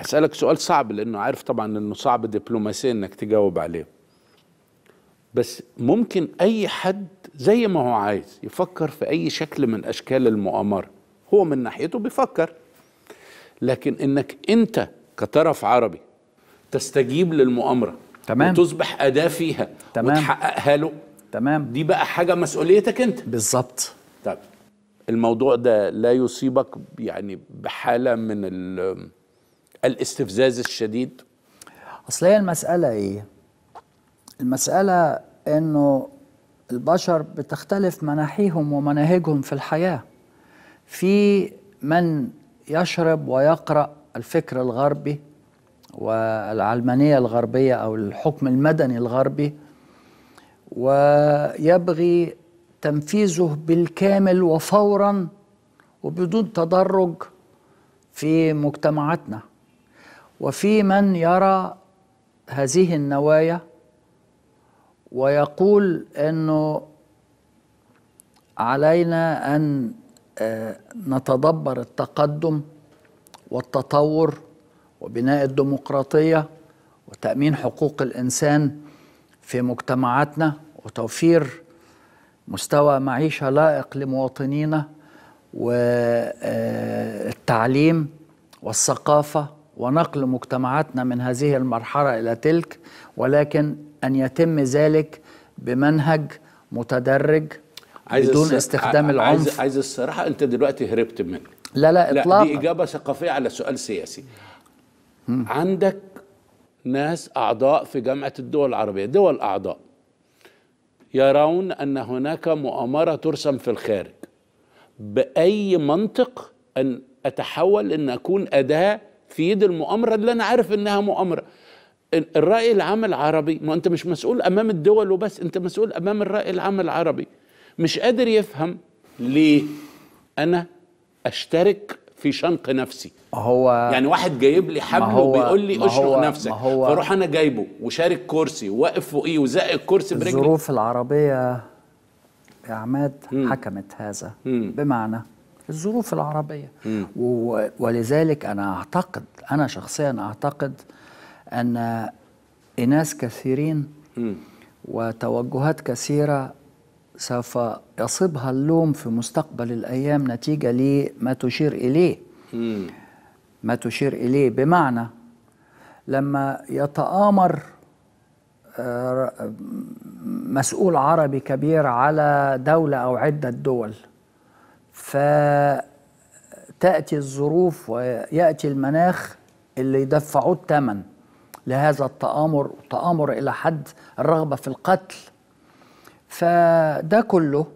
هسألك سؤال صعب لأنه عارف طبعا أنه صعب دبلوماسيا أنك تجاوب عليه بس ممكن أي حد زي ما هو عايز يفكر في أي شكل من أشكال المؤامرة هو من ناحيته بيفكر لكن أنك أنت كطرف عربي تستجيب للمؤامرة تمام وتصبح أداة فيها تمام وتحققها له تمام دي بقى حاجة مسؤوليتك أنت بالظبط طيب الموضوع ده لا يصيبك يعني بحالة من ال الاستفزاز الشديد اصل هي المساله ايه المساله انه البشر بتختلف مناحيهم ومناهجهم في الحياه في من يشرب ويقرا الفكر الغربي والعلمانيه الغربيه او الحكم المدني الغربي ويبغي تنفيذه بالكامل وفورا وبدون تدرج في مجتمعاتنا وفي من يرى هذه النوايا ويقول انه علينا ان آه، نتدبر التقدم والتطور وبناء الديمقراطيه وتامين حقوق الانسان في مجتمعاتنا وتوفير مستوى معيشه لائق لمواطنينا والتعليم والثقافه ونقل مجتمعاتنا من هذه المرحله الى تلك ولكن ان يتم ذلك بمنهج متدرج عايز بدون الس... استخدام العنف عايز عايز الصراحه انت دلوقتي هربت منه لا لا اطلاقا لا دي اجابه ثقافيه على سؤال سياسي م. عندك ناس اعضاء في جامعه الدول العربيه دول اعضاء يرون ان هناك مؤامره ترسم في الخارج باي منطق ان اتحول ان اكون اداه في ايد المؤامره اللي انا عارف انها مؤامره الراي العام العربي ما انت مش مسؤول امام الدول وبس انت مسؤول امام الراي العام العربي مش قادر يفهم ليه انا اشترك في شنق نفسي هو يعني واحد جايب لي حبل وبيقول لي اشنق نفسك فاروح انا جايبه وشارك كرسي وواقف فوقيه وزق الكرسي برجلي الظروف العربيه يا عماد حكمت هذا مم. بمعنى الظروف العربية ولذلك أنا أعتقد أنا شخصيا أعتقد أن إناس كثيرين م. وتوجهات كثيرة سوف يصيبها اللوم في مستقبل الأيام نتيجة لما تشير إليه م. ما تشير إليه بمعنى لما يتآمر آه، مسؤول عربي كبير على دولة أو عدة دول فتأتي الظروف ويأتي المناخ اللي يدفعوه الثمن لهذا التآمر تآمر إلى حد الرغبة في القتل فده كله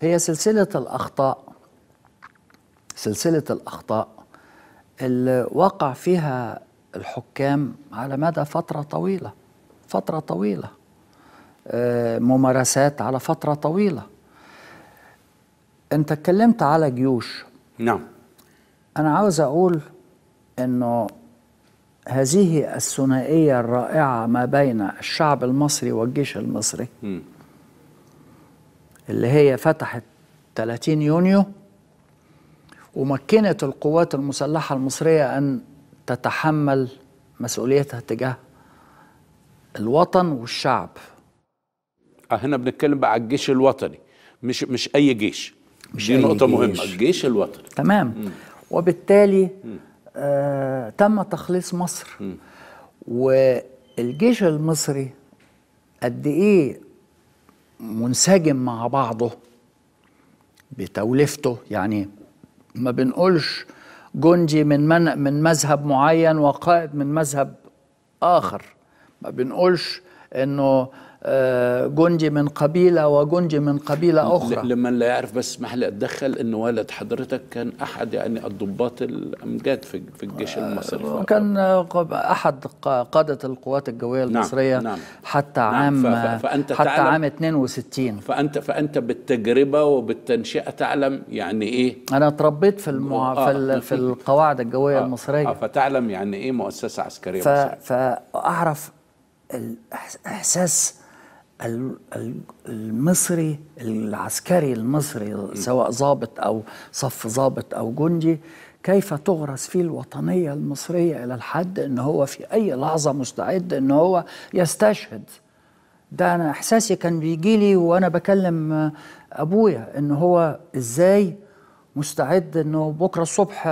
هي سلسلة الأخطاء سلسلة الأخطاء اللي وقع فيها الحكام على مدى فترة طويلة فترة طويلة آه، ممارسات على فترة طويلة انت اتكلمت على جيوش نعم انا عاوز اقول انه هذه الثنائيه الرائعه ما بين الشعب المصري والجيش المصري م. اللي هي فتحت 30 يونيو ومكنت القوات المسلحه المصريه ان تتحمل مسؤوليتها تجاه الوطن والشعب آه، هنا بنتكلم بقى على الجيش الوطني مش مش اي جيش دي نقطة جيش. مهمة الجيش الوطني تمام م. وبالتالي آه تم تخليص مصر م. والجيش المصري قد ايه منسجم مع بعضه بتوليفته يعني ما بنقولش جندي من من من مذهب معين وقائد من مذهب اخر ما بنقولش انه جندي من قبيلة وجندي من قبيلة أخرى لمن لا يعرف بس محل أتدخل أن والد حضرتك كان أحد يعني الضباط الأمجاد في الجيش المصري كان أحد قادة القوات الجوية نعم، المصرية نعم. نعم. حتى عام نعم. فأنت حتى تعلم عام 62 فأنت فأنت بالتجربة وبالتنشئة تعلم يعني إيه أنا تربيت في المع... آه. في, في القواعد الجوية آه. المصرية آه. فتعلم يعني إيه مؤسسة عسكرية ف... مصرية فأعرف الإحساس المصري العسكري المصري سواء ضابط او صف ضابط او جندي كيف تغرس فيه الوطنيه المصريه الى الحد ان هو في اي لحظه مستعد ان هو يستشهد ده انا احساسي كان بيجي لي وانا بكلم ابويا ان هو ازاي مستعد انه بكره الصبح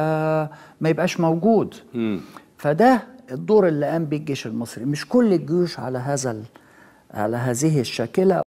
ما يبقاش موجود م. فده الدور اللي قام بيه الجيش المصري مش كل الجيوش على هذا على هذه الشاكلة